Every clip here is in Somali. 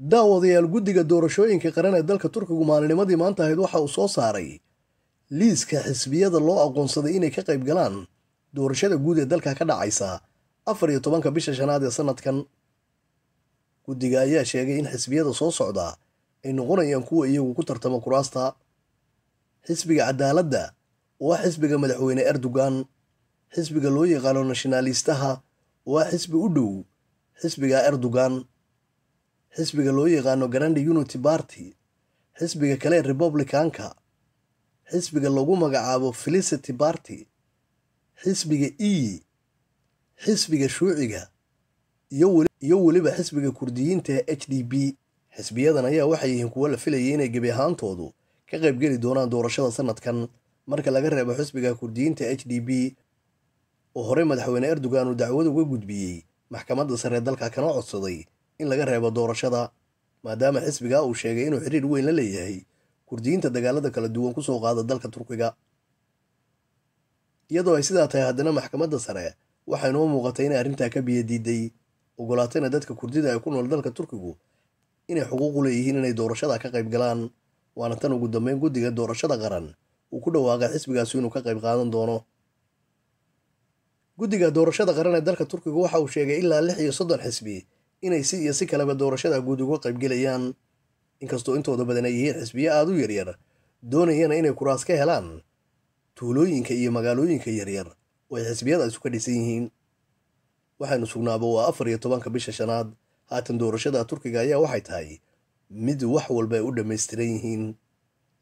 daawadayaal guddiga doorashooyinka qaran ee dalka turkigu maalinimadii maanta ahayd waxa uu soo saaray liiska xisbiyada loo aqoonsaday inay ka qayb galaan doorashada guud ee dalka ka dhacaysa afar iyo tobanka bisha shanaad ee sanadkan guddiga ayaa sheegay in xisbiyada soo socda ay noqonayaan kuwa iyagu ku tartama kuraasta xisbiga cadaaladda waa xisbiga madaxweyne erdogan xisbiga loo yaqaano nashinaaliistaha waa xisbi u dhow xisbiga erdogan xisbiga loo yaqaano grande unity barty xisbiga kale ee republicanka xisbiga lagu magacaabo felicity barty xisbiga e xisbiga shuuciga iyo weliba xisbiga kurdiyiinta ee h d b xisbiyadan ayaa waxay yihiin kuwo la filayay inay gebi ahaantoodu ka qaybgeli doonaan doorashada sanadkan marka laga reebo xisbiga kurdiyiinta h d b oo horey madaxweyne erdogan uu dacwad uga gudbiyey maxkamadda sare ee dalka kana codsaday in laga reebo doorashada maadaama xisbiga uu sheegay inuu xiriir weyn la leeyahay kurdiyiinta dagaalada kala duwan kusoo qaada dalka turkiga iyadoo ay sidaa tahay haddana maxkamadda sare waxay noo muuqatay inay arrintaa ka biyo diiday ogolaatayna dadka kurdida ee ku nool dalka turkigu inay xuquuqu leeyihiin inay doorashada ka qayb galaan waana tan ugu dambeyn guddiga doorashada qaran uu ku dhawaaqay xisbigaasi inuu ka qayb qaadan doono guddiga doorashada qaran ee dalka turkigu waxa uu sheegay ilaa lix iyo soddon xisbi inay si iyo si kaleba doorashada guud uga qaybgelayaan inkastoo intooda badan ay yihiin xisbiyo aada u yaryar doonayana inay kuraas ka helaan tuulooyinka iyo magaalooyinka yaryar oo ay xisbiyadaasu ka dhisan yihiin waxaanu sugnaaba waa afar iyo tobanka bisha shanaad haatan doorashada turkiga ayaa waxay tahay mid wax walba ay u dhammaystiran yihiin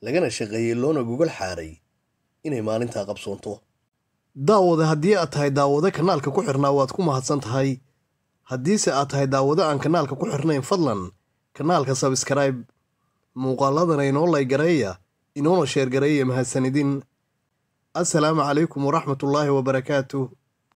lagana shaqeeyey loona gogol xaaray inay maalintaa qabsoonto daawada haddii aad tahay daawado kanaalka ku xirnaa waad ku mahadsan tahay haddiise aad tahay daawado aan kanaalka ku xirnayn fadlan kanaalka sabskraibe muuqaaladana inoo laygareeya inoona sheergareeya mahadsanidin assalaamu calaykum waraxmatullaahi wabarakaatu